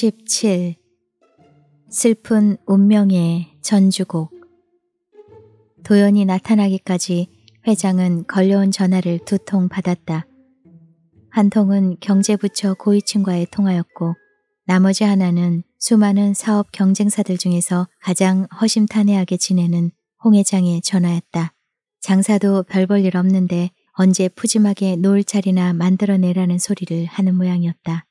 67 슬픈 운명의 전주곡 도연이 나타나기까지 회장은 걸려온 전화를 두 통 받았다. 한 통은 경제부처 고위층과의 통화였고 나머지 하나는 수많은 사업 경쟁사들 중에서 가장 허심탄회하게 지내는 홍 회장의 전화였다. 장사도 별 볼 일 없는데 언제 푸짐하게 놓을 자리나 만들어내라는 소리를 하는 모양이었다.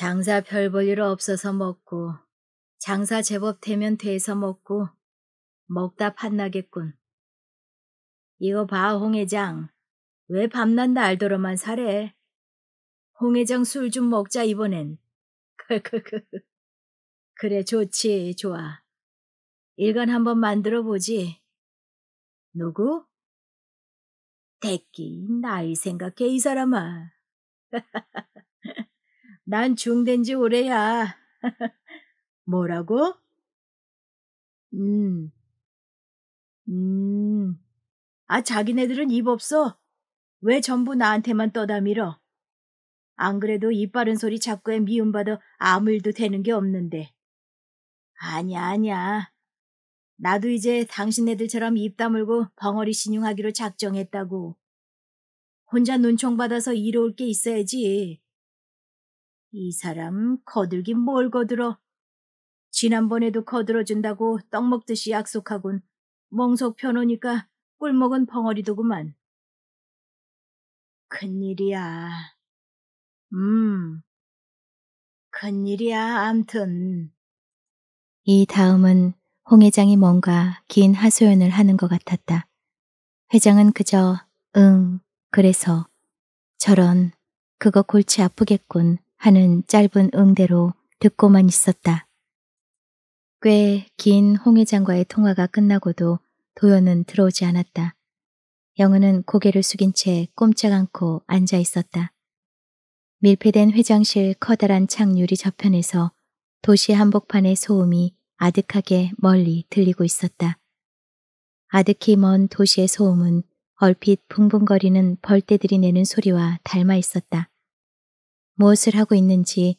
장사 별볼일 없어서 먹고 장사 제법 되면 돼서 먹고 먹다 판나겠군. 이거 봐 홍회장 왜 밤낮 날도로만 살해. 홍회장 술 좀 먹자 이번엔. 그래 좋지 좋아. 일간 한번 만들어 보지. 누구? 대끼 나이 생각해 이 사람아. 난 중된 지 오래야. 뭐라고? 음, 음. 아, 자기네들은 입 없어. 왜 전부 나한테만 떠다밀어? 안 그래도 이빠른 소리 자꾸에 미움받아 아무 일도 되는 게 없는데. 아니야, 아니야. 나도 이제 당신네들처럼 입 다물고 벙어리 신용하기로 작정했다고. 혼자 눈총받아서 이로울 게 있어야지. 이 사람 거들긴 뭘 거들어. 지난번에도 거들어준다고 떡 먹듯이 약속하곤 멍석 펴놓으니까 꿀 먹은 벙어리도구만. 큰일이야. 음, 큰일이야, 암튼. 이 다음은 홍 회장이 뭔가 긴 하소연을 하는 것 같았다. 회장은 그저 응, 그래서 저런, 그거 골치 아프겠군 하는 짧은 응대로 듣고만 있었다. 꽤 긴 홍회장과의 통화가 끝나고도 도연은 들어오지 않았다. 영은은 고개를 숙인 채 꼼짝 않고 앉아 있었다. 밀폐된 회장실 커다란 창유리 저편에서 도시 한복판의 소음이 아득하게 멀리 들리고 있었다. 아득히 먼 도시의 소음은 얼핏 붕붕거리는 벌떼들이 내는 소리와 닮아 있었다. 무엇을 하고 있는지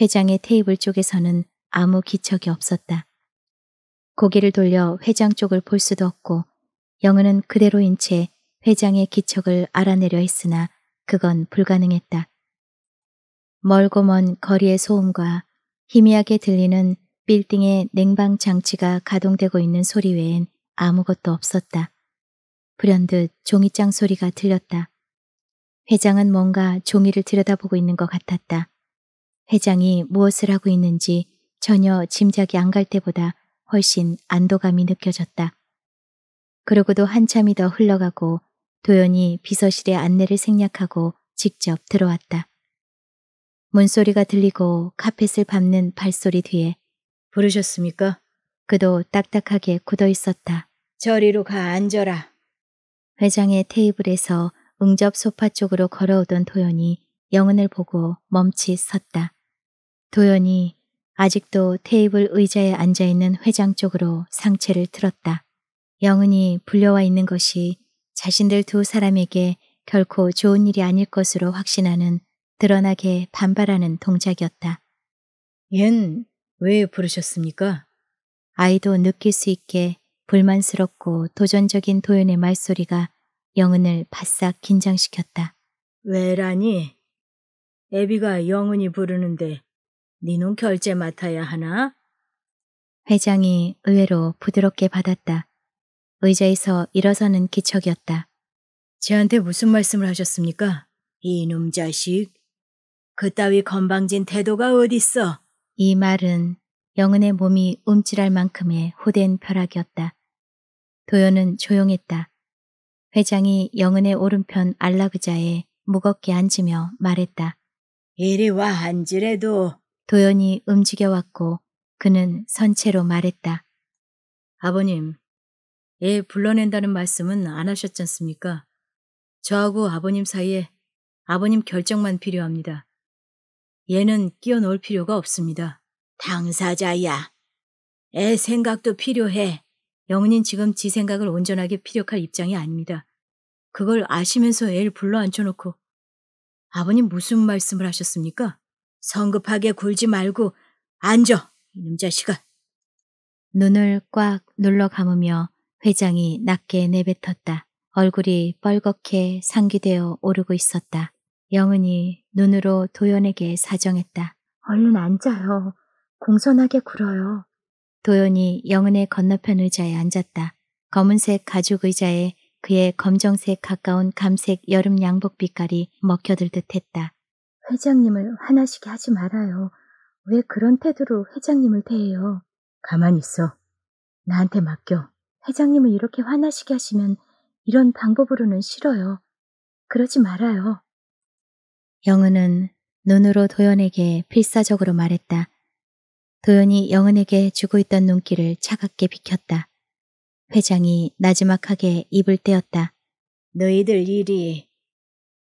회장의 테이블 쪽에서는 아무 기척이 없었다. 고개를 돌려 회장 쪽을 볼 수도 없고 영은은 그대로인 채 회장의 기척을 알아내려 했으나 그건 불가능했다. 멀고 먼 거리의 소음과 희미하게 들리는 빌딩의 냉방 장치가 가동되고 있는 소리 외엔 아무것도 없었다. 불현듯 종이장 소리가 들렸다. 회장은 뭔가 종이를 들여다보고 있는 것 같았다. 회장이 무엇을 하고 있는지 전혀 짐작이 안 갈 때보다 훨씬 안도감이 느껴졌다. 그러고도 한참이 더 흘러가고 도연이 비서실의 안내를 생략하고 직접 들어왔다. 문소리가 들리고 카펫을 밟는 발소리 뒤에 부르셨습니까? 그도 딱딱하게 굳어 있었다. 저리로 가 앉아라. 회장의 테이블에서 응접 소파 쪽으로 걸어오던 도연이 영은을 보고 멈칫 섰다. 도연이 아직도 테이블 의자에 앉아있는 회장 쪽으로 상체를 틀었다. 영은이 불려와 있는 것이 자신들 두 사람에게 결코 좋은 일이 아닐 것으로 확신하는 드러나게 반발하는 동작이었다. 옌, 왜 부르셨습니까? 아이도 느낄 수 있게 불만스럽고 도전적인 도연의 말소리가 영은을 바싹 긴장시켰다. 왜라니? 애비가 영은이 부르는데 니놈 네 결제 맡아야 하나? 회장이 의외로 부드럽게 받았다. 의자에서 일어서는 기척이었다. 쟤한테 무슨 말씀을 하셨습니까? 이놈 자식. 그따위 건방진 태도가 어딨어? 이 말은 영은의 몸이 움찔할 만큼의 호된 벼락이었다. 도연은 조용했다. 회장이 영은의 오른편 안락의자에 무겁게 앉으며 말했다. 이리 와 앉으래도. 도연이 움직여왔고 그는 선체로 말했다. 아버님, 애 불러낸다는 말씀은 안하셨잖습니까 저하고 아버님 사이에 아버님 결정만 필요합니다. 얘는 끼어놓을 필요가 없습니다. 당사자야. 애 생각도 필요해. 영은이는 지금 지 생각을 온전하게 피력할 입장이 아닙니다. 그걸 아시면서 애를 불러 앉혀놓고 아버님 무슨 말씀을 하셨습니까? 성급하게 굴지 말고 앉아 이놈 자식아. 눈을 꽉 눌러 감으며 회장이 낮게 내뱉었다. 얼굴이 뻘겋게 상기되어 오르고 있었다. 영은이 눈으로 도연에게 사정했다. 얼른 앉아요. 공손하게 굴어요. 도연이 영은의 건너편 의자에 앉았다. 검은색 가죽 의자에 그의 검정색 가까운 감색 여름 양복 빛깔이 먹혀들 듯했다. 회장님을 화나시게 하지 말아요. 왜 그런 태도로 회장님을 대해요? 가만 있어. 나한테 맡겨. 회장님을 이렇게 화나시게 하시면 이런 방법으로는 싫어요. 그러지 말아요. 영은은 눈으로 도연에게 필사적으로 말했다. 도연이 영은에게 주고 있던 눈길을 차갑게 비켰다. 회장이 나지막하게 입을 떼었다. 너희들 일이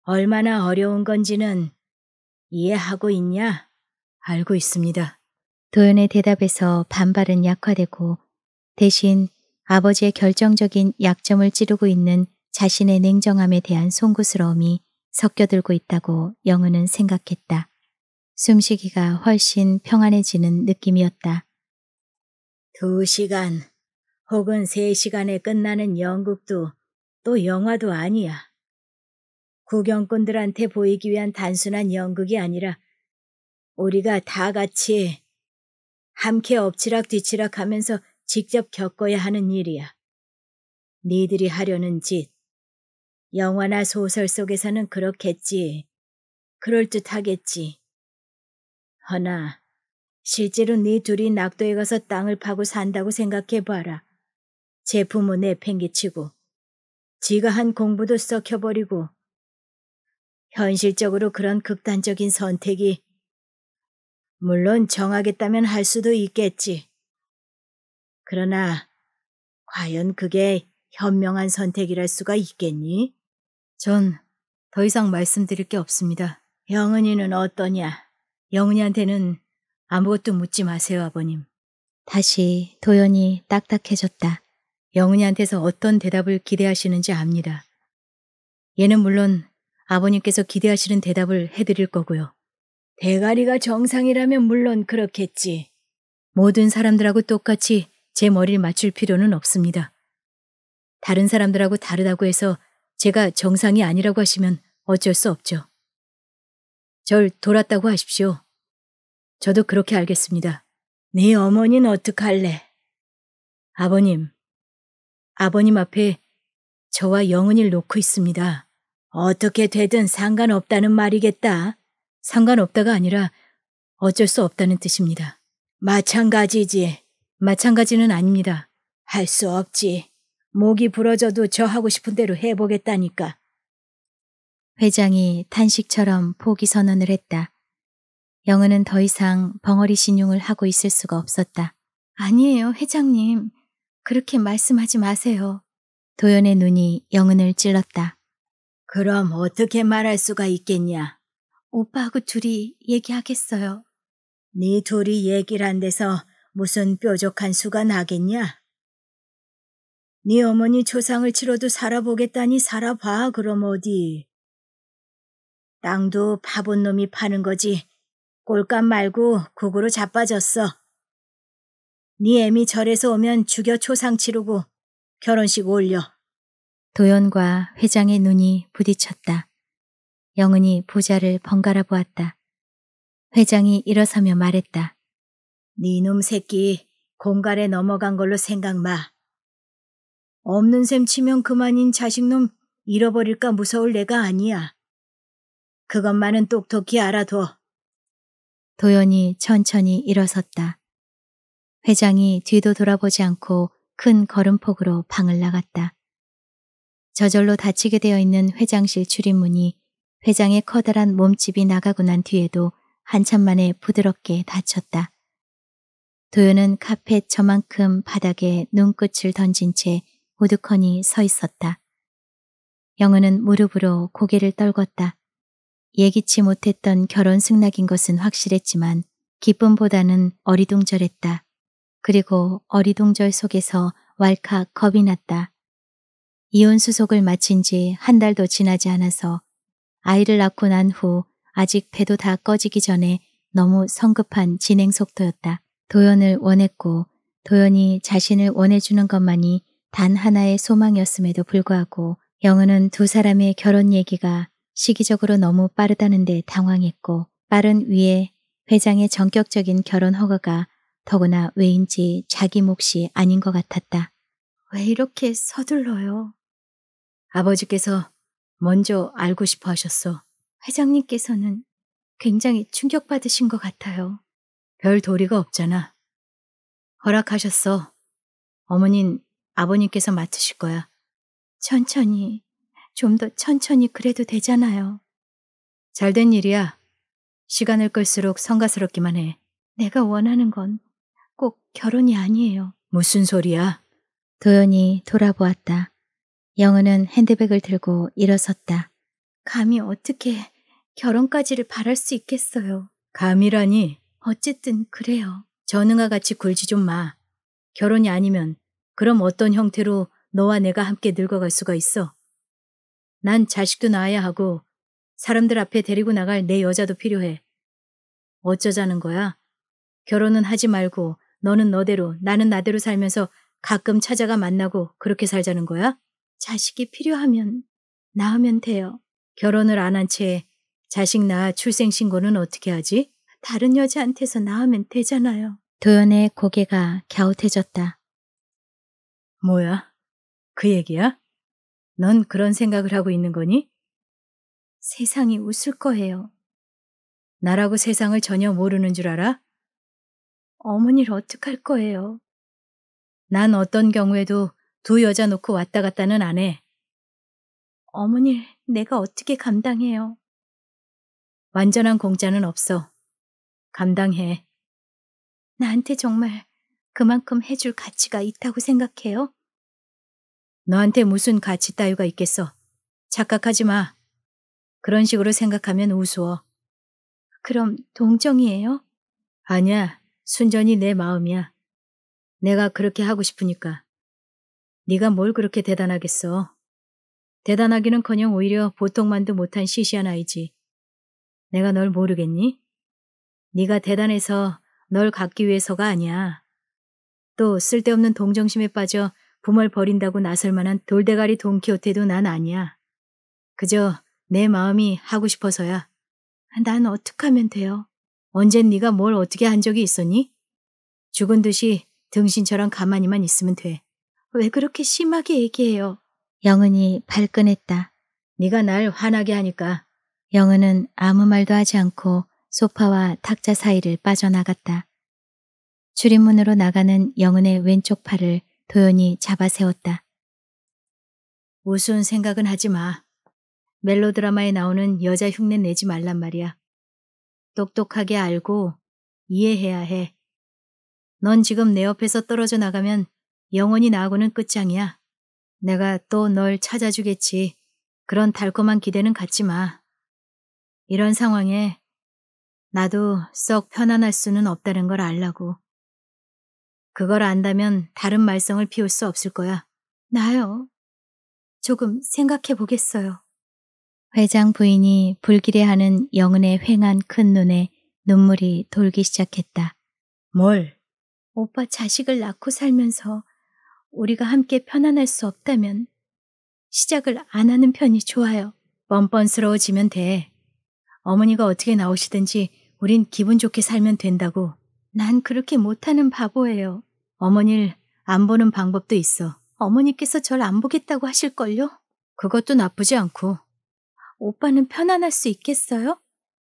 얼마나 어려운 건지는 이해하고 있냐? 알고 있습니다. 도연의 대답에서 반발은 약화되고 대신 아버지의 결정적인 약점을 찌르고 있는 자신의 냉정함에 대한 송구스러움이 섞여들고 있다고 영은은 생각했다. 숨쉬기가 훨씬 평안해지는 느낌이었다. 두 시간 혹은 세 시간에 끝나는 연극도 또 영화도 아니야. 구경꾼들한테 보이기 위한 단순한 연극이 아니라 우리가 다 같이 함께 엎치락 뒤치락 하면서 직접 겪어야 하는 일이야. 니들이 하려는 짓. 영화나 소설 속에서는 그렇겠지. 그럴듯하겠지. 허나 실제로 네 둘이 낙도에 가서 땅을 파고 산다고 생각해봐라. 제 부모 내팽개치고 지가 한 공부도 썩혀버리고 현실적으로 그런 극단적인 선택이 물론 정하겠다면 할 수도 있겠지. 그러나 과연 그게 현명한 선택이랄 수가 있겠니? 전 더 이상 말씀드릴 게 없습니다. 영은이는 어떠냐? 영은이한테는 아무것도 묻지 마세요, 아버님. 다시 도연이 딱딱해졌다. 영은이한테서 어떤 대답을 기대하시는지 압니다. 얘는 물론 아버님께서 기대하시는 대답을 해드릴 거고요. 대가리가 정상이라면 물론 그렇겠지. 모든 사람들하고 똑같이 제 머리를 맞출 필요는 없습니다. 다른 사람들하고 다르다고 해서 제가 정상이 아니라고 하시면 어쩔 수 없죠. 절 돌았다고 하십시오. 저도 그렇게 알겠습니다. 네 어머니는 어떡할래? 아버님, 아버님 앞에 저와 영은이를 놓고 있습니다. 어떻게 되든 상관없다는 말이겠다. 상관없다가 아니라 어쩔 수 없다는 뜻입니다. 마찬가지지. 마찬가지는 아닙니다. 할 수 없지. 목이 부러져도 저 하고 싶은 대로 해보겠다니까. 회장이 탄식처럼 포기 선언을 했다. 영은은 더 이상 벙어리 신용을 하고 있을 수가 없었다. 아니에요, 회장님. 그렇게 말씀하지 마세요. 도연의 눈이 영은을 찔렀다. 그럼 어떻게 말할 수가 있겠냐? 오빠하고 둘이 얘기하겠어요. 네 둘이 얘기를 안서 무슨 뾰족한 수가 나겠냐? 네 어머니 초상을 치러도 살아보겠다니 살아봐 그럼 어디. 땅도 바본 놈이 파는 거지. 꼴값 말고 고구로 자빠졌어. 네 애미 절에서 오면 죽여 초상 치르고 결혼식 올려. 도연과 회장의 눈이 부딪혔다. 영은이 보좌를 번갈아 보았다. 회장이 일어서며 말했다. 네 놈 새끼 공갈에 넘어간 걸로 생각 마. 없는 셈 치면 그만인 자식놈 잃어버릴까 무서울 내가 아니야. 그것만은 똑똑히 알아둬. 도연이 천천히 일어섰다. 회장이 뒤도 돌아보지 않고 큰 걸음폭으로 방을 나갔다. 저절로 닫히게 되어 있는 회장실 출입문이 회장의 커다란 몸집이 나가고 난 뒤에도 한참 만에 부드럽게 닫혔다. 도연은 카펫 저만큼 바닥에 눈끝을 던진 채 오두커니 서 있었다. 영은은 무릎으로 고개를 떨궜다. 예기치 못했던 결혼 승낙인 것은 확실했지만 기쁨보다는 어리둥절했다. 그리고 어리둥절 속에서 왈칵 겁이 났다. 이혼 수속을 마친 지 한 달도 지나지 않아서 아이를 낳고 난 후 아직 배도 다 꺼지기 전에 너무 성급한 진행 속도였다. 도연을 원했고 도연이 자신을 원해주는 것만이 단 하나의 소망이었음에도 불구하고 영은은 두 사람의 결혼 얘기가 시기적으로 너무 빠르다는데 당황했고 빠른 위에 회장의 전격적인 결혼 허가가 더구나 왜인지 자기 몫이 아닌 것 같았다. 왜 이렇게 서둘러요? 아버지께서 먼저 알고 싶어 하셨어. 회장님께서는 굉장히 충격받으신 것 같아요. 별 도리가 없잖아. 허락하셨어. 어머닌 아버님께서 맡으실 거야. 천천히 좀더 천천히 그래도 되잖아요. 잘된 일이야. 시간을 끌수록 성가스럽기만 해. 내가 원하는 건 꼭 결혼이 아니에요. 무슨 소리야? 도연이 돌아보았다. 영은은 핸드백을 들고 일어섰다. 감히 어떻게 결혼까지를 바랄 수 있겠어요. 감이라니? 어쨌든 그래요. 전응아 같이 굴지 좀 마. 결혼이 아니면 그럼 어떤 형태로 너와 내가 함께 늙어갈 수가 있어? 난 자식도 낳아야 하고 사람들 앞에 데리고 나갈 내 여자도 필요해. 어쩌자는 거야? 결혼은 하지 말고 너는 너대로 나는 나대로 살면서 가끔 찾아가 만나고 그렇게 살자는 거야? 자식이 필요하면 낳으면 돼요. 결혼을 안 한 채 자식 낳아 출생신고는 어떻게 하지? 다른 여자한테서 낳으면 되잖아요. 도연의 고개가 갸웃해졌다. 뭐야? 그 얘기야? 넌 그런 생각을 하고 있는 거니? 세상이 웃을 거예요. 나라고 세상을 전혀 모르는 줄 알아? 어머니를 어떡할 거예요. 난 어떤 경우에도 두 여자 놓고 왔다 갔다는 안 해. 어머니, 를 내가 어떻게 감당해요? 완전한 공짜는 없어. 감당해. 나한테 정말 그만큼 해줄 가치가 있다고 생각해요? 너한테 무슨 가치 따위가 있겠어. 착각하지 마. 그런 식으로 생각하면 우스워. 그럼 동정이에요? 아니야. 순전히 내 마음이야. 내가 그렇게 하고 싶으니까. 네가 뭘 그렇게 대단하겠어. 대단하기는커녕 오히려 보통만도 못한 시시한 아이지. 내가 널 모르겠니? 네가 대단해서 널 갖기 위해서가 아니야. 또 쓸데없는 동정심에 빠져 봄을 버린다고 나설 만한 돌대가리 돈키호테도 난 아니야. 그저 내 마음이 하고 싶어서야. 난 어떡하면 돼요? 언젠 네가 뭘 어떻게 한 적이 있었니? 죽은 듯이 등신처럼 가만히만 있으면 돼. 왜 그렇게 심하게 얘기해요? 영은이 발끈했다. 네가 날 화나게 하니까. 영은은 아무 말도 하지 않고 소파와 탁자 사이를 빠져나갔다. 출입문으로 나가는 영은의 왼쪽 팔을 도연이 잡아세웠다. 우스운 생각은 하지 마. 멜로드라마에 나오는 여자 흉내 내지 말란 말이야. 똑똑하게 알고 이해해야 해. 넌 지금 내 옆에서 떨어져 나가면 영원히 나하고는 끝장이야. 내가 또 널 찾아주겠지. 그런 달콤한 기대는 갖지 마. 이런 상황에 나도 썩 편안할 수는 없다는 걸 알라고. 그걸 안다면 다른 말썽을 피울 수 없을 거야. 나요. 조금 생각해 보겠어요. 회장 부인이 불길해하는 영은의 휑한큰 눈에 눈물이 돌기 시작했다. 뭘? 오빠 자식을 낳고 살면서 우리가 함께 편안할 수 없다면 시작을 안 하는 편이 좋아요. 뻔뻔스러워지면 돼. 어머니가 어떻게 나오시든지 우린 기분 좋게 살면 된다고. 난 그렇게 못하는 바보예요. 어머니를 안 보는 방법도 있어. 어머니께서 절 안 보겠다고 하실걸요? 그것도 나쁘지 않고. 오빠는 편안할 수 있겠어요?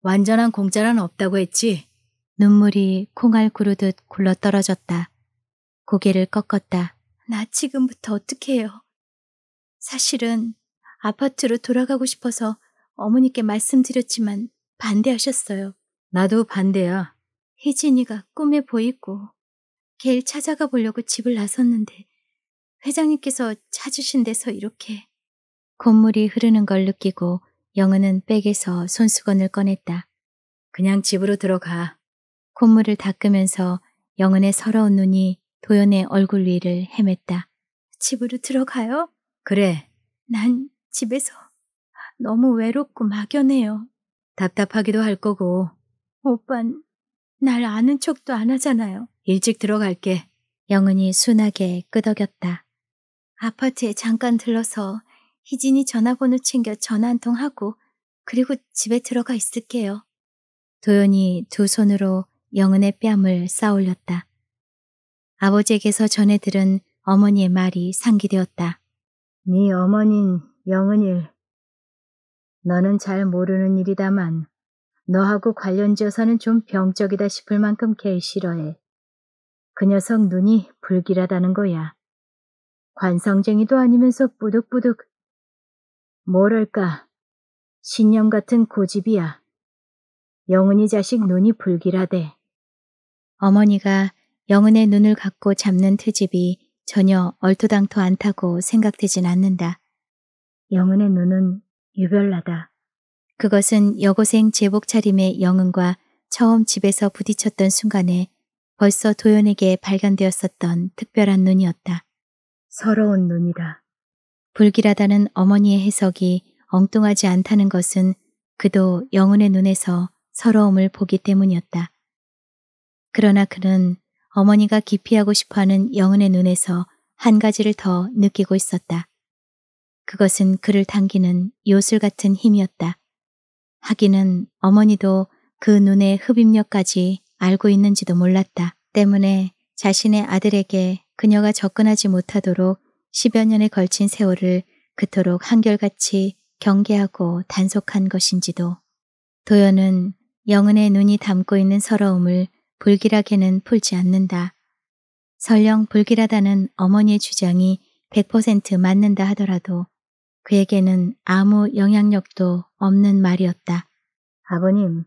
완전한 공짜란 없다고 했지. 눈물이 콩알 구르듯 굴러 떨어졌다. 고개를 꺾었다. 나 지금부터 어떻게 해요? 사실은 아파트로 돌아가고 싶어서 어머니께 말씀드렸지만 반대하셨어요. 나도 반대야. 희진이가 꿈에 보이고 걔를 찾아가 보려고 집을 나섰는데 회장님께서 찾으신 데서 이렇게 콧물이 흐르는 걸 느끼고 영은은 백에서 손수건을 꺼냈다. 그냥 집으로 들어가. 콧물을 닦으면서 영은의 서러운 눈이 도연의 얼굴 위를 헤맸다. 집으로 들어가요? 그래. 난 집에서 너무 외롭고 막연해요. 답답하기도 할 거고. 오빤 날 아는 척도 안 하잖아요. 일찍 들어갈게. 영은이 순하게 끄덕였다. 아파트에 잠깐 들러서 희진이 전화번호 챙겨 전화 한 통 하고 그리고 집에 들어가 있을게요. 도연이 두 손으로 영은의 뺨을 싸올렸다. 아버지에게서 전해 들은 어머니의 말이 상기되었다. 네어머니 영은일. 너는 잘 모르는 일이다만 너하고 관련져서는좀 병적이다 싶을 만큼 개 싫어해. 그 녀석 눈이 불길하다는 거야. 관성쟁이도 아니면서 뿌득뿌득. 뭐랄까, 신념 같은 고집이야. 영은이 자식 눈이 불길하대. 어머니가 영은의 눈을 갖고 잡는 트집이 전혀 얼토당토 않다고 생각되진 않는다. 영은의 눈은 유별나다. 그것은 여고생 제복 차림의 영은과 처음 집에서 부딪혔던 순간에 벌써 도연에게 발견되었었던 특별한 눈이었다. 서러운 눈이다. 불길하다는 어머니의 해석이 엉뚱하지 않다는 것은 그도 영은의 눈에서 서러움을 보기 때문이었다. 그러나 그는 어머니가 기피하고 싶어하는 영은의 눈에서 한 가지를 더 느끼고 있었다. 그것은 그를 당기는 요술 같은 힘이었다. 하기는 어머니도 그 눈의 흡입력까지 알고 있는지도 몰랐다. 때문에 자신의 아들에게 그녀가 접근하지 못하도록 10여 년에 걸친 세월을 그토록 한결같이 경계하고 단속한 것인지도 도연은 영은의 눈이 담고 있는 서러움을 불길하게는 풀지 않는다. 설령 불길하다는 어머니의 주장이 100% 맞는다 하더라도 그에게는 아무 영향력도 없는 말이었다. 아버님,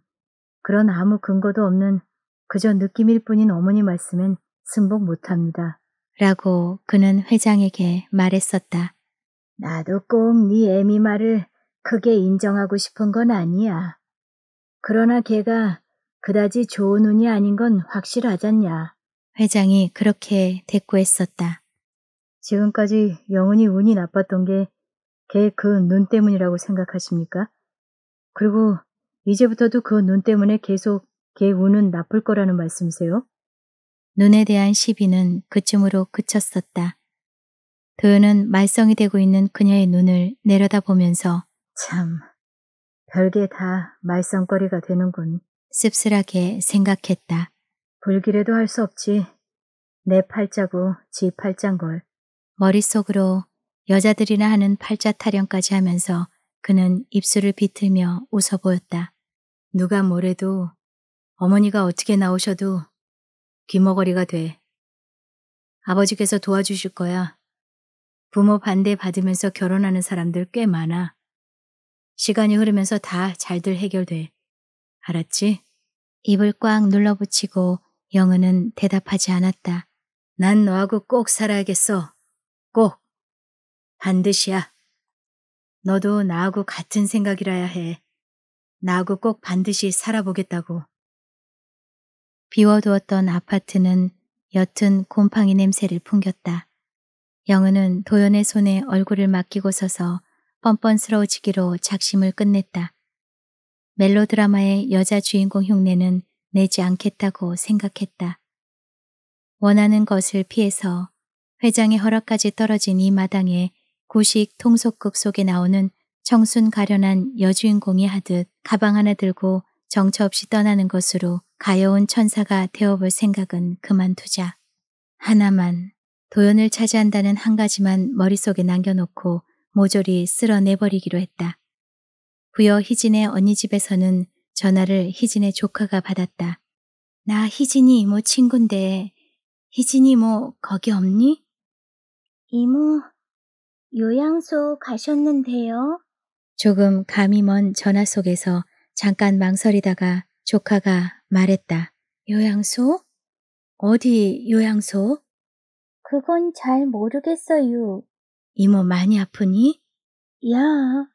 그런 아무 근거도 없는 그저 느낌일 뿐인 어머니 말씀엔 승복 못합니다. 라고 그는 회장에게 말했었다. 나도 꼭네 애미 말을 크게 인정하고 싶은 건 아니야. 그러나 걔가 그다지 좋은 운이 아닌 건 확실하잖냐. 회장이 그렇게 대꾸했었다. 지금까지 영은이 운이 나빴던 게 걔그눈 때문이라고 생각하십니까? 그리고 이제부터도 그 눈 때문에 계속 걔 운은 나쁠 거라는 말씀이세요? 눈에 대한 시비는 그쯤으로 그쳤었다. 도현은 말썽이 되고 있는 그녀의 눈을 내려다보면서 참, 별게 다 말썽거리가 되는군. 씁쓸하게 생각했다. 불길에도 할 수 없지. 내 팔자고 지 팔자인 걸. 머릿속으로 여자들이나 하는 팔자 타령까지 하면서 그는 입술을 비틀며 웃어 보였다. 누가 뭐래도 어머니가 어떻게 나오셔도 귀머거리가 돼. 아버지께서 도와주실 거야. 부모 반대 받으면서 결혼하는 사람들 꽤 많아. 시간이 흐르면서 다 잘들 해결돼. 알았지? 입을 꽉 눌러붙이고 영은은 대답하지 않았다. 난 너하고 꼭 살아야겠어. 꼭. 반드시야. 너도 나하고 같은 생각이라야 해. 나하고 꼭 반드시 살아보겠다고. 비워두었던 아파트는 옅은 곰팡이 냄새를 풍겼다. 영은은 도연의 손에 얼굴을 맡기고 서서 뻔뻔스러워지기로 작심을 끝냈다. 멜로드라마의 여자 주인공 흉내는 내지 않겠다고 생각했다. 원하는 것을 피해서 회장의 허락까지 떨어진 이 마당에 구식 통속극 속에 나오는 청순 가련한 여주인공이 하듯 가방 하나 들고 정처 없이 떠나는 것으로 가여운 천사가 되어볼 생각은 그만두자. 하나만 도연을 차지한다는 한 가지만 머릿속에 남겨놓고 모조리 쓸어내버리기로 했다. 부여 희진의 언니 집에서는 전화를 희진의 조카가 받았다. 나 희진이 이모 뭐 친군데 희진이 뭐 거기 없니? 이모 요양소 가셨는데요? 조금 감이 먼 전화 속에서 잠깐 망설이다가 조카가 말했다. 요양소? 어디 요양소? 그건 잘 모르겠어요. 이모 많이 아프니? 야.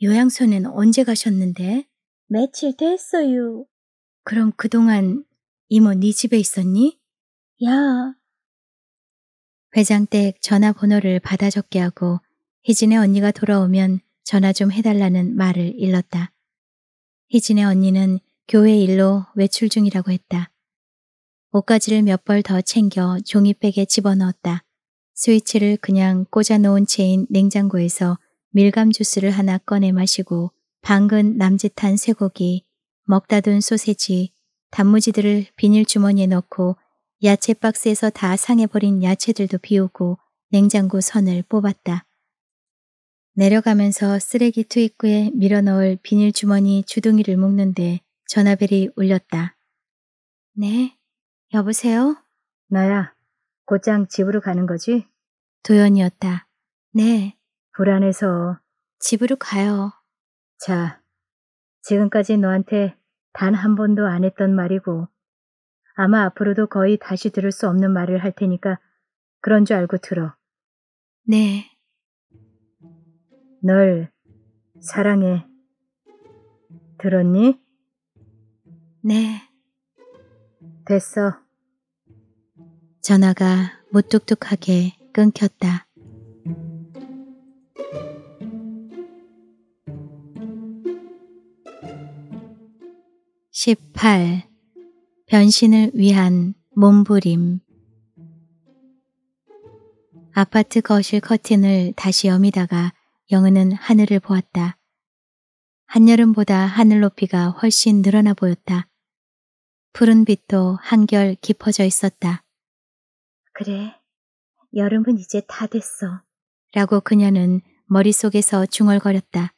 요양소는 언제 가셨는데? 며칠 됐어요. 그럼 그동안 이모 네 집에 있었니? 야. 회장 댁 전화번호를 받아 적게 하고 희진의 언니가 돌아오면 전화 좀 해달라는 말을 일렀다. 희진의 언니는 교회 일로 외출 중이라고 했다. 옷가지를 몇 벌 더 챙겨 종이백에 집어넣었다. 스위치를 그냥 꽂아놓은 채인 냉장고에서 밀감 주스를 하나 꺼내 마시고 방근 남짓한 쇠고기, 먹다 둔 소세지, 단무지들을 비닐주머니에 넣고 야채 박스에서 다 상해버린 야채들도 비우고 냉장고 선을 뽑았다. 내려가면서 쓰레기 투입구에 밀어넣을 비닐주머니 주둥이를 묶는데 전화벨이 울렸다. 네, 여보세요? 나야, 곧장 집으로 가는 거지? 도연이었다. 네. 불안해서. 집으로 가요. 자, 지금까지 너한테 단 한 번도 안 했던 말이고 아마 앞으로도 거의 다시 들을 수 없는 말을 할 테니까 그런 줄 알고 들어. 네. 널 사랑해. 들었니? 네. 됐어. 전화가 무뚝뚝하게 끊겼다. 18. 변신을 위한 몸부림 아파트 거실 커튼을 다시 여미다가 영은은 하늘을 보았다. 한여름보다 하늘 높이가 훨씬 늘어나 보였다. 푸른 빛도 한결 깊어져 있었다. 그래, 여름은 이제 다 됐어. 라고 그녀는 머릿속에서 중얼거렸다.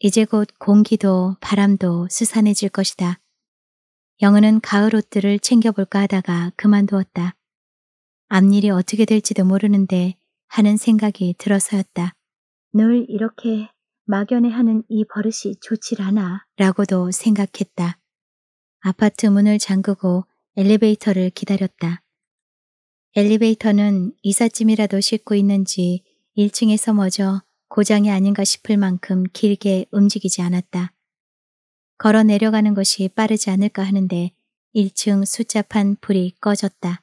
이제 곧 공기도 바람도 수산해질 것이다. 영은은 가을 옷들을 챙겨볼까 하다가 그만두었다. 앞일이 어떻게 될지도 모르는데 하는 생각이 들어서였다. 늘 이렇게 막연해하는 이 버릇이 좋질 않아 라고도 생각했다. 아파트 문을 잠그고 엘리베이터를 기다렸다. 엘리베이터는 이삿짐이라도 싣고 있는지 1층에서 먼저 고장이 아닌가 싶을 만큼 길게 움직이지 않았다. 걸어 내려가는 것이 빠르지 않을까 하는데 1층 숫자판 불이 꺼졌다.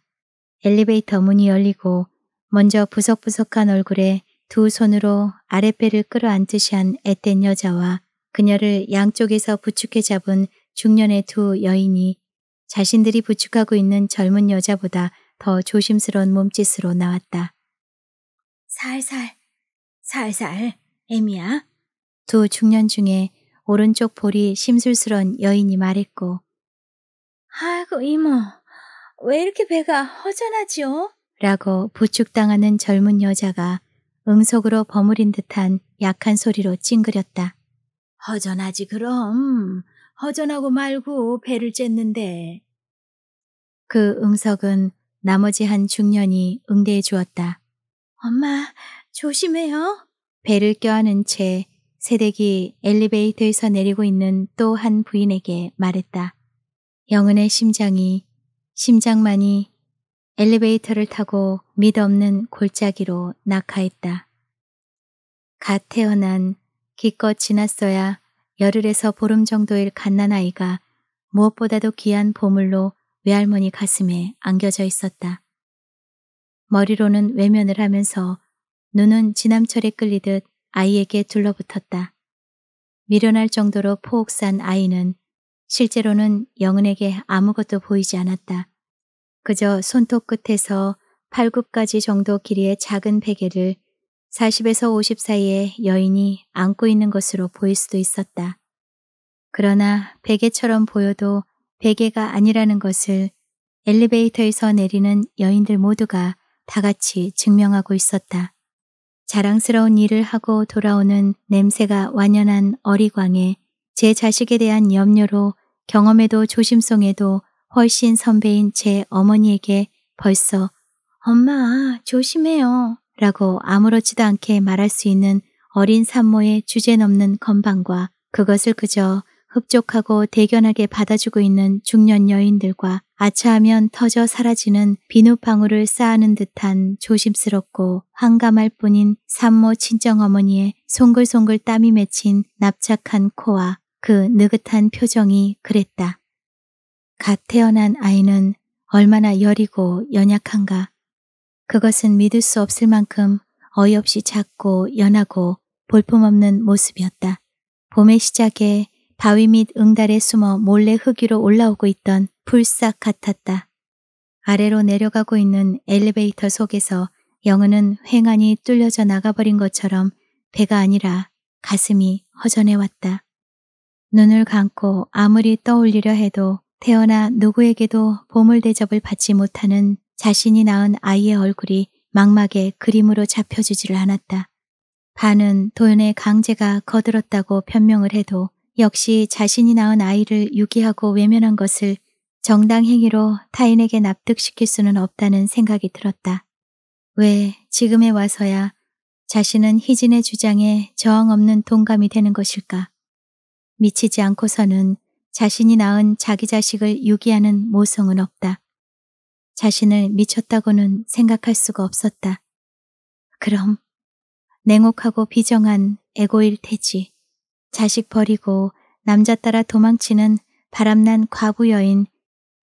엘리베이터 문이 열리고 먼저 부석부석한 얼굴에 두 손으로 아랫배를 끌어안듯이 한 앳된 여자와 그녀를 양쪽에서 부축해 잡은 중년의 두 여인이 자신들이 부축하고 있는 젊은 여자보다 더 조심스러운 몸짓으로 나왔다. 살살, 살살, 애미야. 두 중년 중에 오른쪽 볼이 심술스런 여인이 말했고 아이고 이모 왜 이렇게 배가 허전하지요? 라고 부축당하는 젊은 여자가 응석으로 버무린 듯한 약한 소리로 찡그렸다. 허전하지 그럼. 허전하고 말고 배를 쬐는데. 그 응석은 나머지 한 중년이 응대해 주었다. 엄마, 조심해요. 배를 껴안은 채 세댁이 엘리베이터에서 내리고 있는 또 한 부인에게 말했다. 영은의 심장이 심장만이 엘리베이터를 타고 믿없는 골짜기로 낙하했다. 갓 태어난 기껏 지났어야 열흘에서 보름 정도일 갓난아이가 무엇보다도 귀한 보물로 외할머니 가슴에 안겨져 있었다. 머리로는 외면을 하면서 눈은 지남철에 끌리듯 아이에게 둘러붙었다. 미련할 정도로 포옥산 아이는 실제로는 영은에게 아무것도 보이지 않았다. 그저 손톱 끝에서 팔굽까지 정도 길이의 작은 베개를 40에서 50 사이에 여인이 안고 있는 것으로 보일 수도 있었다. 그러나 베개처럼 보여도 베개가 아니라는 것을 엘리베이터에서 내리는 여인들 모두가 다 같이 증명하고 있었다. 자랑스러운 일을 하고 돌아오는 냄새가 완연한 어리광에 제 자식에 대한 염려로 경험에도 조심성에도 훨씬 선배인 제 어머니에게 벌써 엄마 조심해요 라고 아무렇지도 않게 말할 수 있는 어린 산모의 주제 넘는 건방과 그것을 그저 흡족하고 대견하게 받아주고 있는 중년 여인들과 아차하면 터져 사라지는 비눗방울을 쌓는 아 듯한 조심스럽고 한감할 뿐인 산모 친정어머니의 송글송글 땀이 맺힌 납작한 코와 그 느긋한 표정이 그랬다. 갓 태어난 아이는 얼마나 여리고 연약한가. 그것은 믿을 수 없을 만큼 어이없이 작고 연하고 볼품없는 모습이었다. 봄의 시작에 바위 및 응달에 숨어 몰래 흙위로 올라오고 있던 불싹 같았다. 아래로 내려가고 있는 엘리베이터 속에서 영은은 횡하니 뚫려져 나가버린 것처럼 배가 아니라 가슴이 허전해왔다. 눈을 감고 아무리 떠올리려 해도 태어나 누구에게도 보물 대접을 받지 못하는 자신이 낳은 아이의 얼굴이 막막에 그림으로 잡혀주지를 않았다. 반은 돈의 강제가 거들었다고 변명을 해도 역시 자신이 낳은 아이를 유기하고 외면한 것을 정당 행위로 타인에게 납득시킬 수는 없다는 생각이 들었다. 왜 지금에 와서야 자신은 희진의 주장에 저항 없는 동감이 되는 것일까? 미치지 않고서는 자신이 낳은 자기 자식을 유기하는 모성은 없다. 자신을 미쳤다고는 생각할 수가 없었다. 그럼 냉혹하고 비정한 에고일 테지. 자식 버리고 남자 따라 도망치는 바람난 과부 여인,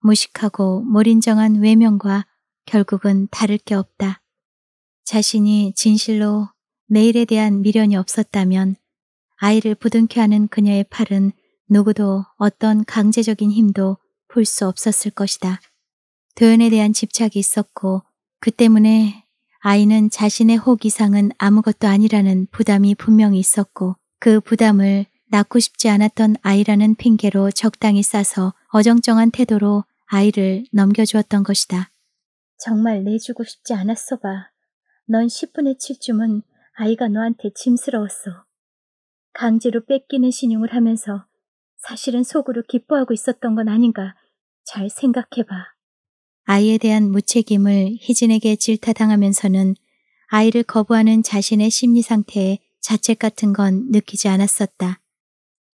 무식하고 몰인정한 외면과 결국은 다를 게 없다. 자신이 진실로 내일에 대한 미련이 없었다면 아이를 부둥켜 하는 그녀의 팔은 누구도 어떤 강제적인 힘도 풀 수 없었을 것이다. 도연에 대한 집착이 있었고 그 때문에 아이는 자신의 혹 이상은 아무것도 아니라는 부담이 분명히 있었고 그 부담을 낳고 싶지 않았던 아이라는 핑계로 적당히 싸서 어정쩡한 태도로 아이를 넘겨주었던 것이다. 정말 내주고 싶지 않았어 봐. 넌 10분의 7쯤은 아이가 너한테 짐스러웠어. 강제로 뺏기는 신용을 하면서 사실은 속으로 기뻐하고 있었던 건 아닌가 잘 생각해봐. 아이에 대한 무책임을 희진에게 질타당하면서는 아이를 거부하는 자신의 심리 상태에 자책 같은 건 느끼지 않았었다.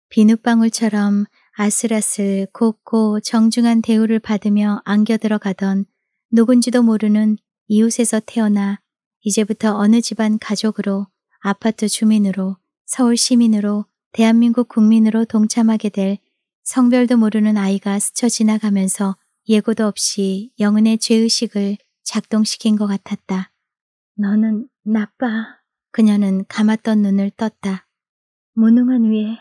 비눗방울처럼 아슬아슬 곱고 정중한 대우를 받으며 안겨 들어가던 누군지도 모르는 이웃에서 태어나 이제부터 어느 집안 가족으로 아파트 주민으로 서울 시민으로 대한민국 국민으로 동참하게 될 성별도 모르는 아이가 스쳐 지나가면서 예고도 없이 영은의 죄의식을 작동시킨 것 같았다. 너는 나빠. 그녀는 감았던 눈을 떴다. 무능한 위에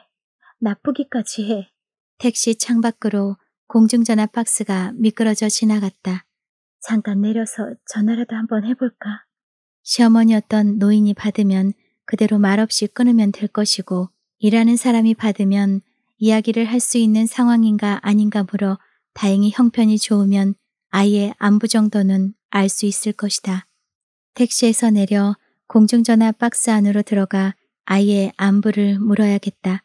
나쁘기까지 해. 택시 창밖으로 공중전화 박스가 미끄러져 지나갔다. 잠깐 내려서 전화라도 한번 해볼까? 시어머니였던 노인이 받으면 그대로 말없이 끊으면 될 것이고 일하는 사람이 받으면 이야기를 할 수 있는 상황인가 아닌가 물어 다행히 형편이 좋으면 아이의 안부 정도는 알 수 있을 것이다. 택시에서 내려 공중전화 박스 안으로 들어가 아이의 안부를 물어야겠다.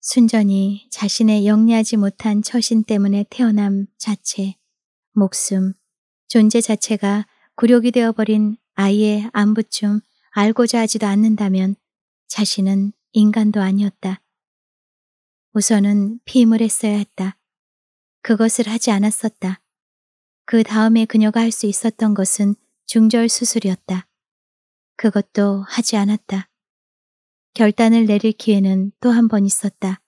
순전히 자신의 영리하지 못한 처신 때문에 태어남 자체, 목숨, 존재 자체가 굴욕이 되어버린 아이의 안부쯤 알고자 하지도 않는다면 자신은 인간도 아니었다. 우선은 피임을 했어야 했다. 그것을 하지 않았었다. 그 다음에 그녀가 할 수 있었던 것은 중절 수술이었다. 그것도 하지 않았다. 결단을 내릴 기회는 또 한 번 있었다.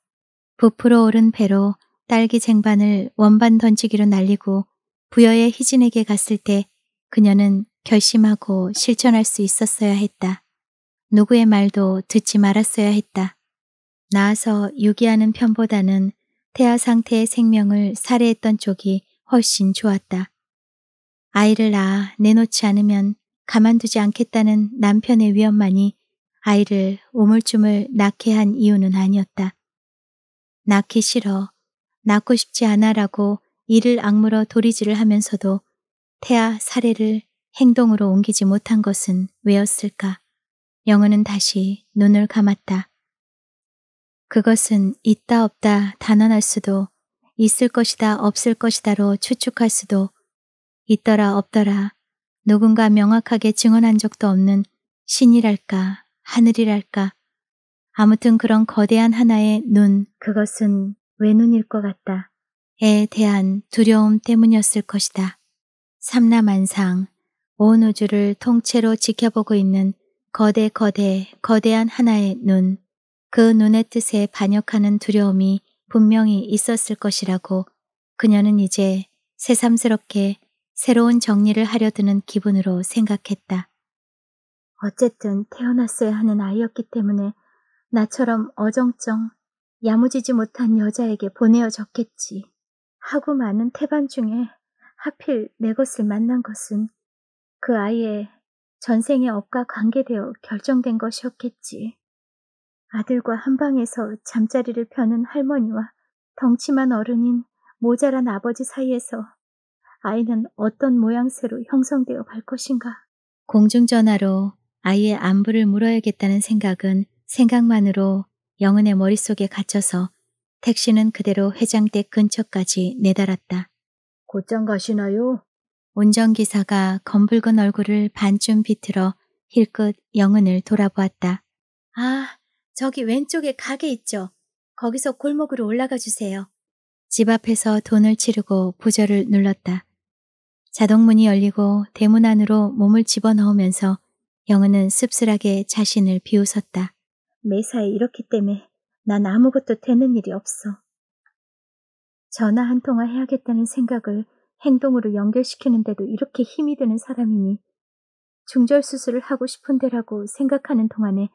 부풀어 오른 배로 딸기 쟁반을 원반 던지기로 날리고 부여의 희진에게 갔을 때 그녀는 결심하고 실천할 수 있었어야 했다. 누구의 말도 듣지 말았어야 했다. 나아서 유기하는 편보다는 태아 상태의 생명을 살해했던 쪽이 훨씬 좋았다. 아이를 낳아 내놓지 않으면 가만두지 않겠다는 남편의 위엄만이 아이를 오물쭈물 낳게 한 이유는 아니었다. 낳기 싫어, 낳고 싶지 않아라고 이를 악물어 도리질을 하면서도 태아 사례를 행동으로 옮기지 못한 것은 왜였을까? 영어는 다시 눈을 감았다. 그것은 있다 없다 단언할 수도 있을 것이다 없을 것이다로 추측할 수도 있더라 없더라 누군가 명확하게 증언한 적도 없는 신이랄까 하늘이랄까 아무튼 그런 거대한 하나의 눈 그것은 왜 눈일 것 같다. 에 대한 두려움 때문이었을 것이다. 삼라만상 온 우주를 통째로 지켜보고 있는 거대 거대 거대한 하나의 눈. 그 눈의 뜻에 반역하는 두려움이 분명히 있었을 것이라고 그녀는 이제 새삼스럽게 새로운 정리를 하려 드는 기분으로 생각했다. 어쨌든 태어났어야 하는 아이였기 때문에 나처럼 어정쩡 야무지지 못한 여자에게 보내어졌겠지. 하고 많은 태반 중에 하필 내 것을 만난 것은 그 아이의 전생의 업과 관계되어 결정된 것이었겠지. 아들과 한방에서 잠자리를 펴는 할머니와 덩치만 어른인 모자란 아버지 사이에서 아이는 어떤 모양새로 형성되어 갈 것인가. 공중전화로 아이의 안부를 물어야겠다는 생각은 생각만으로 영은의 머릿속에 갇혀서 택시는 그대로 회장댁 근처까지 내달았다. 곧장 가시나요? 운전기사가 검붉은 얼굴을 반쯤 비틀어 힐끗 영은을 돌아보았다. 아, 저기 왼쪽에 가게 있죠. 거기서 골목으로 올라가 주세요. 집 앞에서 돈을 치르고 부절을 눌렀다. 자동문이 열리고 대문 안으로 몸을 집어넣으면서 영은은 씁쓸하게 자신을 비웃었다. 매사에 이렇기 때문에 난 아무것도 되는 일이 없어. 전화 한 통화 해야겠다는 생각을 행동으로 연결시키는데도 이렇게 힘이 드는 사람이니 중절 수술을 하고 싶은데라고 생각하는 동안에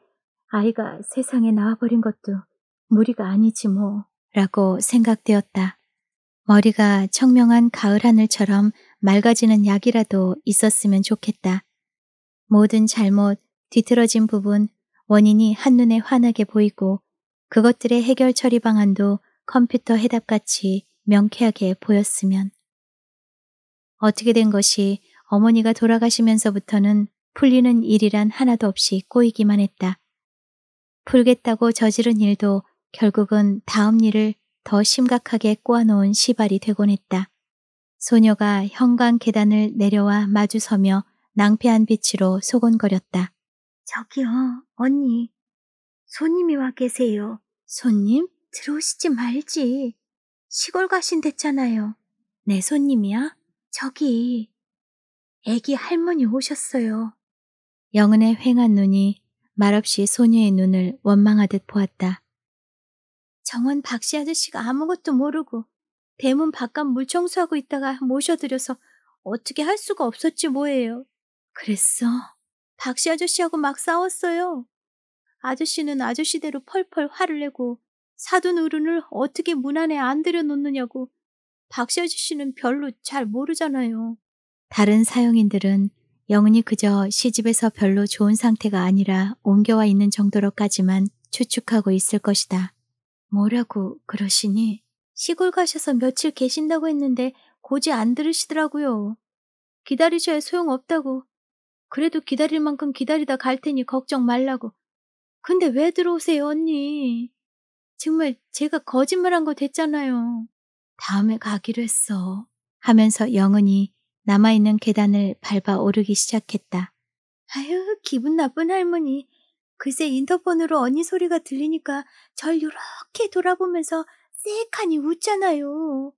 아이가 세상에 나와버린 것도 무리가 아니지 뭐. 라고 생각되었다. 머리가 청명한 가을 하늘처럼 맑아지는 약이라도 있었으면 좋겠다. 모든 잘못, 뒤틀어진 부분, 원인이 한눈에 환하게 보이고 그것들의 해결 처리 방안도 컴퓨터 해답같이 명쾌하게 보였으면. 어떻게 된 것이 어머니가 돌아가시면서부터는 풀리는 일이란 하나도 없이 꼬이기만 했다. 풀겠다고 저지른 일도 결국은 다음 일을 더 심각하게 꼬아놓은 시발이 되곤 했다. 소녀가 현관 계단을 내려와 마주서며 낭패한 빛으로 소곤거렸다. 저기요, 언니. 손님이 와 계세요. 손님? 들어오시지 말지. 시골 가신댔잖아요. 내 손님이야? 저기, 애기 할머니 오셨어요. 영은의 휑한 눈이 말없이 소녀의 눈을 원망하듯 보았다. 정원 박씨 아저씨가 아무것도 모르고 대문 바깥 물 청소하고 있다가 모셔드려서 어떻게 할 수가 없었지 뭐예요. 그랬어. 박씨 아저씨하고 막 싸웠어요. 아저씨는 아저씨대로 펄펄 화를 내고 사둔 어른을 어떻게 문 안에 안 들여놓느냐고 박씨 아저씨는 별로 잘 모르잖아요. 다른 사용인들은 영은이 그저 시집에서 별로 좋은 상태가 아니라 옮겨와 있는 정도로까지만 추측하고 있을 것이다. 뭐라고 그러시니? 시골 가셔서 며칠 계신다고 했는데 고지 안 들으시더라고요. 기다리셔야 소용없다고. 그래도 기다릴 만큼 기다리다 갈 테니 걱정 말라고. 근데 왜 들어오세요, 언니? 정말 제가 거짓말한 거 됐잖아요. 다음에 가기로 했어. 하면서 영은이 남아있는 계단을 밟아 오르기 시작했다. 아휴 기분 나쁜 할머니. 글쎄 인터폰으로 언니 소리가 들리니까 절 요렇게 돌아보면서 쎄하니 웃잖아요.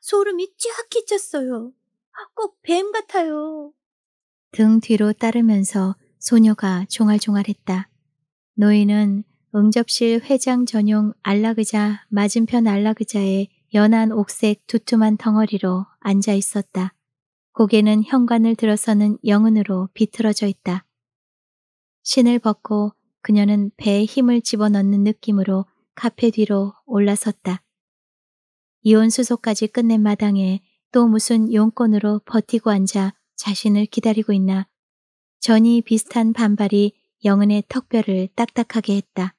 소름이 쫙 끼쳤어요. 꼭 뱀 같아요. 등 뒤로 따르면서 소녀가 종알종알했다. 노인은 응접실 회장 전용 안락의자 맞은편 안락의자에 연한 옥색 두툼한 덩어리로 앉아 있었다. 고개는 현관을 들어서는 영은으로 비틀어져 있다. 신을 벗고 그녀는 배에 힘을 집어넣는 느낌으로 카페 뒤로 올라섰다. 이혼 수속까지 끝낸 마당에 또 무슨 용건으로 버티고 앉아 자신을 기다리고 있나. 전이 비슷한 반발이 영은의 턱뼈를 딱딱하게 했다.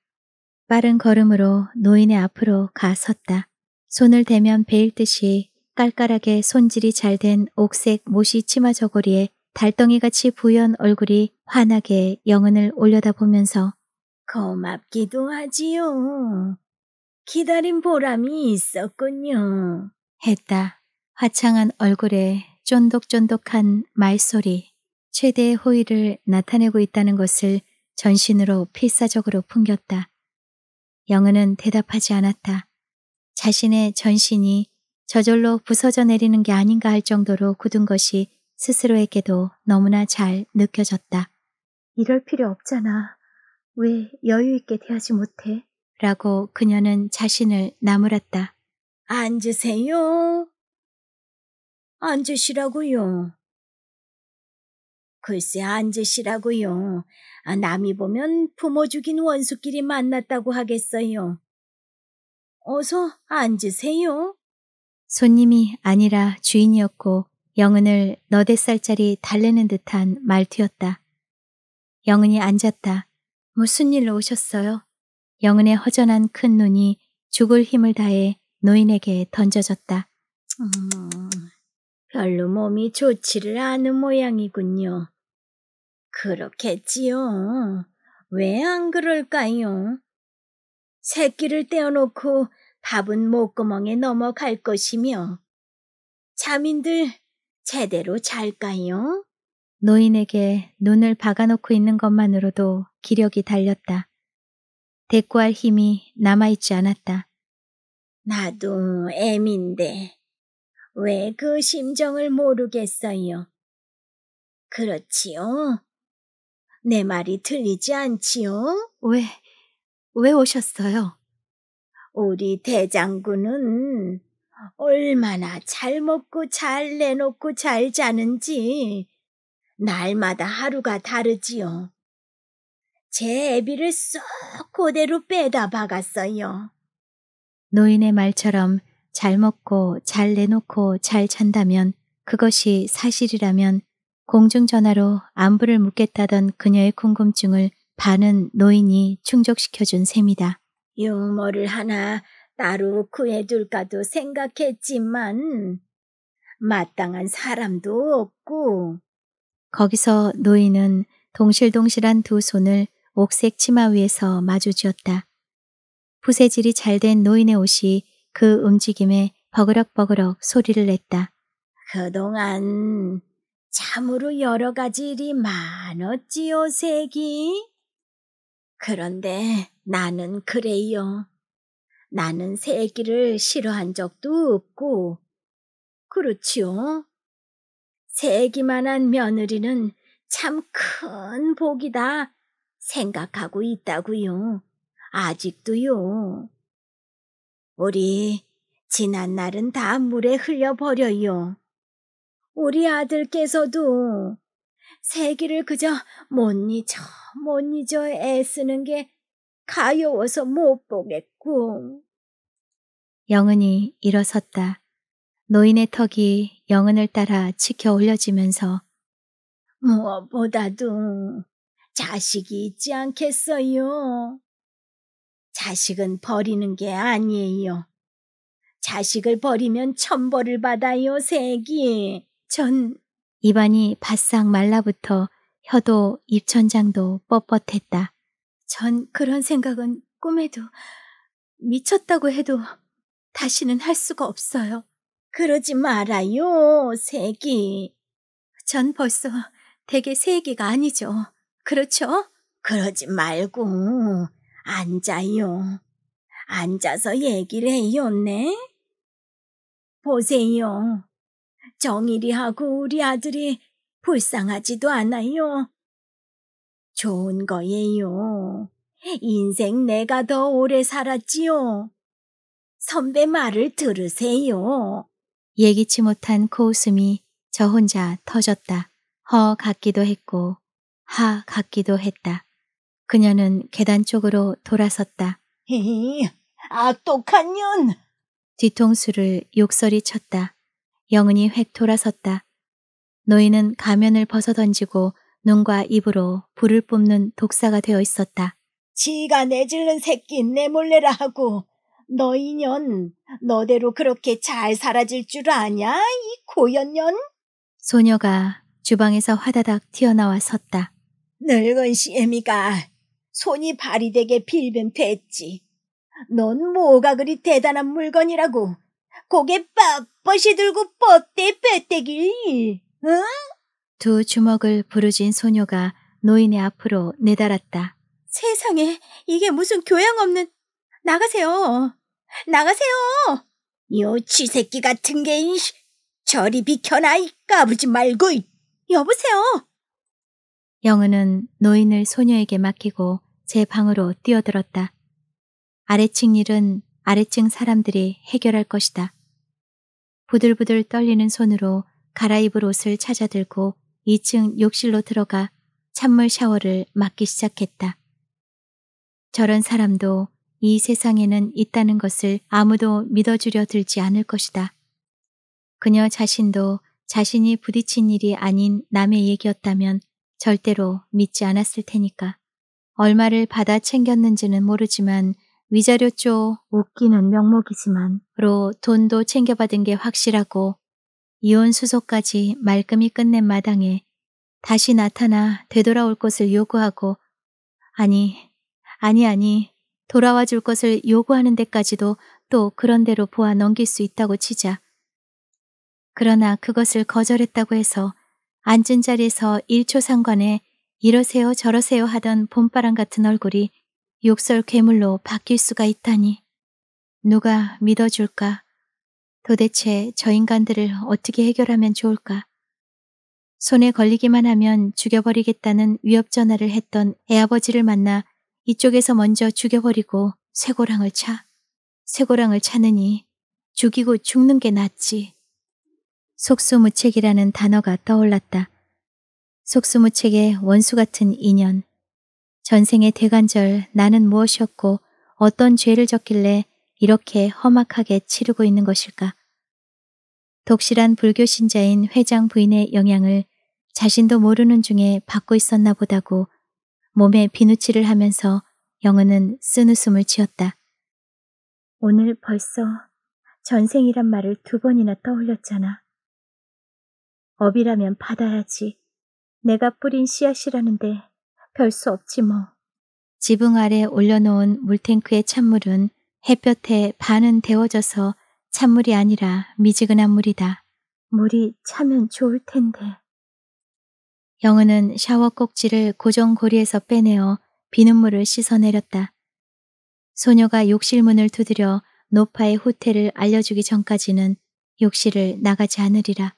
빠른 걸음으로 노인의 앞으로 가 섰다. 손을 대면 베일 듯이 깔깔하게 손질이 잘 된 옥색 모시 치마 저고리에 달덩이같이 부연 얼굴이 환하게 영은을 올려다보면서 고맙기도 하지요. 기다린 보람이 있었군요. 했다. 화창한 얼굴에 쫀득쫀득한 말소리, 최대의 호의를 나타내고 있다는 것을 전신으로 필사적으로 풍겼다. 영은은 대답하지 않았다. 자신의 전신이 저절로 부서져 내리는 게 아닌가 할 정도로 굳은 것이 스스로에게도 너무나 잘 느껴졌다. 이럴 필요 없잖아. 왜 여유있게 대하지 못해? 라고 그녀는 자신을 나무랐다. 앉으세요. 앉으시라고요. 글쎄 앉으시라고요. 아, 남이 보면 부모 죽인 원수끼리 만났다고 하겠어요. 어서 앉으세요. 손님이 아니라 주인이었고 영은을 너댓 살짜리 달래는 듯한 말투였다. 영은이 앉았다. 무슨 일로 오셨어요? 영은의 허전한 큰 눈이 죽을 힘을 다해 노인에게 던져졌다. 음, 별로 몸이 좋지를 않은 모양이군요. 그렇겠지요. 왜 안 그럴까요? 새끼를 떼어놓고 밥은 목구멍에 넘어갈 것이며 자민들 제대로 잘까요? 노인에게 눈을 박아놓고 있는 것만으로도 기력이 달렸다. 대꾸할 힘이 남아있지 않았다. 나도 애민데 왜 그 심정을 모르겠어요. 그렇지요? 내 말이 틀리지 않지요? 왜, 왜 오셨어요? 우리 대장군은 얼마나 잘 먹고 잘 내놓고 잘 자는지 날마다 하루가 다르지요. 제 애비를 쏙 고대로 빼다 박았어요. 노인의 말처럼 잘 먹고 잘 내놓고 잘 잔다면 그것이 사실이라면 공중전화로 안부를 묻겠다던 그녀의 궁금증을 반은 노인이 충족시켜준 셈이다. 유모를 하나 따로 구해둘까도 생각했지만 마땅한 사람도 없고 거기서 노인은 동실동실한 두 손을 옥색 치마 위에서 마주쥐었다. 푸세질이 잘 된 노인의 옷이 그 움직임에 버그럭버그럭 소리를 냈다. 그동안 참으로 여러 가지 일이 많았지요, 색이. 그런데 나는 그래요. 나는 새끼를 싫어한 적도 없고, 그렇지요. 세기만한 며느리는 참 큰 복이다 생각하고 있다고요. 아직도요. 우리 지난 날은 다 물에 흘려버려요. 우리 아들께서도 세기를 그저 못 잊어 못 잊어 애쓰는 게 가여워서 못 보겠고. 영은이 일어섰다. 노인의 턱이 영은을 따라 치켜 올려지면서 무엇보다도 자식이 있지 않겠어요. 자식은 버리는 게 아니에요. 자식을 버리면 천벌을 받아요, 색이. 전 입안이 바싹 말라붙어 혀도 입천장도 뻣뻣했다. 전 그런 생각은 꿈에도 미쳤다고 해도 다시는 할 수가 없어요. 그러지 말아요, 세기. 전 벌써 되게 세기가 아니죠. 그렇죠? 그러지 말고 앉아요. 앉아서 얘기를 해요네. 보세요. 정일이하고 우리 아들이 불쌍하지도 않아요. 좋은 거예요. 인생 내가 더 오래 살았지요. 선배 말을 들으세요. 예기치 못한 코웃음이 저 혼자 터졌다. 허 같기도 했고 하 같기도 했다. 그녀는 계단 쪽으로 돌아섰다. 히히, 아똑한 년! 뒤통수를 욕설이 쳤다. 영은이 획 돌아섰다. 노인은 가면을 벗어던지고 눈과 입으로 불을 뿜는 독사가 되어 있었다. 지가 내질른 새끼 내몰래라 하고 너 인연, 너대로 그렇게 잘 사라질 줄 아냐 이 고연년? 소녀가 주방에서 화다닥 튀어나와 섰다. 늙은 시애미가 손이 발이 되게 빌면 됐지. 넌 뭐가 그리 대단한 물건이라고 고개 빡빡이 들고 뻗대 빼대길 응? 두 주먹을 부르진 소녀가 노인의 앞으로 내달았다. 세상에 이게 무슨 교양 없는 나가세요. 나가세요. 요치 새끼 같은 게 인시. 저리 비켜나 이 까부지 말고 여보세요. 영은은 노인을 소녀에게 맡기고 제 방으로 뛰어들었다. 아래층 일은 아래층 사람들이 해결할 것이다. 부들부들 떨리는 손으로 갈아입을 옷을 찾아들고 2층 욕실로 들어가 찬물 샤워를 맡기 시작했다. 저런 사람도 이 세상에는 있다는 것을 아무도 믿어주려 들지 않을 것이다. 그녀 자신도 자신이 부딪힌 일이 아닌 남의 얘기였다면 절대로 믿지 않았을 테니까. 얼마를 받아 챙겼는지는 모르지만 위자료 쪽 웃기는 명목이지만로 돈도 챙겨받은 게 확실하고 이혼 수속까지 말끔히 끝낸 마당에 다시 나타나 되돌아올 것을 요구하고 아니 아니 아니 돌아와 줄 것을 요구하는 데까지도 또 그런대로 보아 넘길 수 있다고 치자. 그러나 그것을 거절했다고 해서 앉은 자리에서 1초 상관에 이러세요 저러세요 하던 봄바람 같은 얼굴이 욕설 괴물로 바뀔 수가 있다니. 누가 믿어줄까? 도대체 저 인간들을 어떻게 해결하면 좋을까? 손에 걸리기만 하면 죽여버리겠다는 위협 전화를 했던 애아버지를 만나 이쪽에서 먼저 죽여버리고 쇠고랑을 차. 쇠고랑을 차느니 죽이고 죽는 게 낫지. 속수무책이라는 단어가 떠올랐다. 속수무책의 원수 같은 인연. 전생의 대관절 나는 무엇이었고 어떤 죄를 졌길래 이렇게 험악하게 치르고 있는 것일까. 독실한 불교 신자인 회장 부인의 영향을 자신도 모르는 중에 받고 있었나 보다고 몸에 비누칠을 하면서 영은은 쓴 웃음을 지었다. 오늘 벌써 전생이란 말을 두 번이나 떠올렸잖아. 업이라면 받아야지. 내가 뿌린 씨앗이라는데 별 수 없지 뭐. 지붕 아래 올려놓은 물탱크의 찬물은 햇볕에 반은 데워져서 찬물이 아니라 미지근한 물이다. 물이 차면 좋을 텐데. 영은은 샤워 꼭지를 고정고리에서 빼내어 비눗물을 씻어내렸다. 소녀가 욕실 문을 두드려 노파의 호텔을 알려주기 전까지는 욕실을 나가지 않으리라.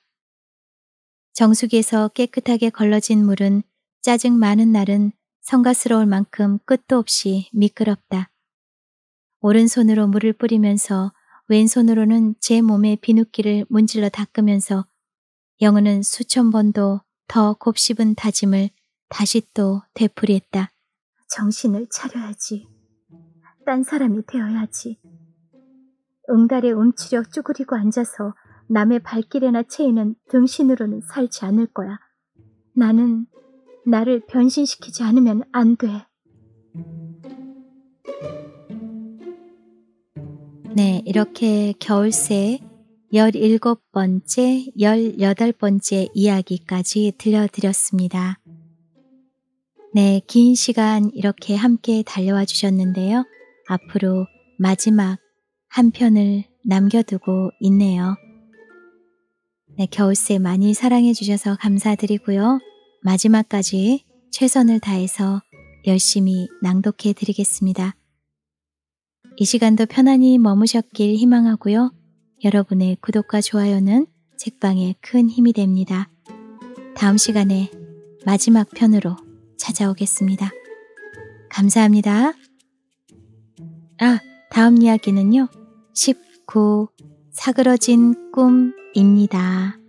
정수기에서 깨끗하게 걸러진 물은 짜증 많은 날은 성가스러울 만큼 끝도 없이 미끄럽다. 오른손으로 물을 뿌리면서 왼손으로는 제 몸의 비눗기를 문질러 닦으면서 영은은 수천 번도 더 곱씹은 다짐을 다시 또 되풀이했다. 정신을 차려야지. 딴 사람이 되어야지. 응달에 움츠려 쭈그리고 앉아서 남의 발길에나 채이는 등신으로는 살지 않을 거야. 나는 나를 변신시키지 않으면 안 돼. 네, 이렇게 겨울새 1 7 번째, 1 8 번째 이야기까지 들려드렸습니다. 네, 긴 시간 이렇게 함께 달려와 주셨는데요. 앞으로 마지막 한 편을 남겨두고 있네요. 네, 겨울새 많이 사랑해 주셔서 감사드리고요. 마지막까지 최선을 다해서 열심히 낭독해 드리겠습니다. 이 시간도 편안히 머무셨길 희망하고요. 여러분의 구독과 좋아요는 책방에 큰 힘이 됩니다. 다음 시간에 마지막 편으로 찾아오겠습니다. 감사합니다. 아, 다음 이야기는요. 19 사그러진 꿈입니다.